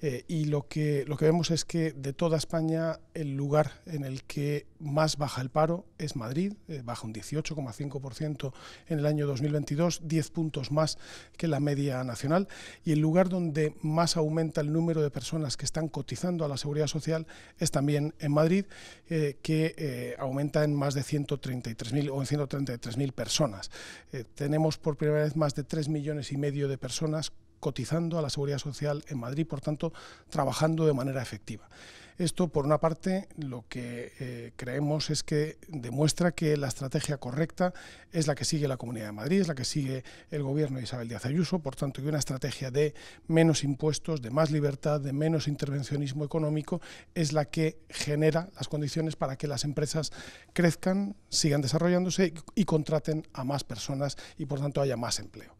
Eh, y lo que, lo que vemos es que de toda España el lugar en el que más baja el paro es Madrid, eh, baja un 18,5% en el año 2022, 10 puntos más que la media nacional, y el lugar donde más aumenta el número de personas que están cotizando a la seguridad social es también en Madrid, eh, que aumenta en más de 133.000 o en 133.000 personas. tenemos por primera vez más de 3 millones y medio de personas cotizando a la seguridad social en Madrid, por tanto, trabajando de manera efectiva. Esto, por una parte, lo que eh, creemos es que demuestra que la estrategia correcta es la que sigue la Comunidad de Madrid, es la que sigue el gobierno de Isabel Díaz Ayuso, por tanto, que una estrategia de menos impuestos, de más libertad, de menos intervencionismo económico, es la que genera las condiciones para que las empresas crezcan, sigan desarrollándose y contraten a más personas y, por tanto, haya más empleo.